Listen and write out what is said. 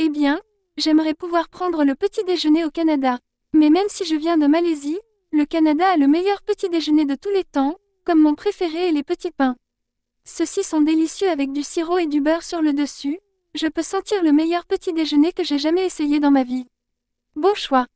Eh bien, j'aimerais pouvoir prendre le petit déjeuner au Canada. Mais même si je viens de Malaisie, le Canada a le meilleur petit déjeuner de tous les temps, comme mon préféré est les petits pains. Ceux-ci sont délicieux avec du sirop et du beurre sur le dessus. Je peux sentir le meilleur petit déjeuner que j'ai jamais essayé dans ma vie. Bon choix.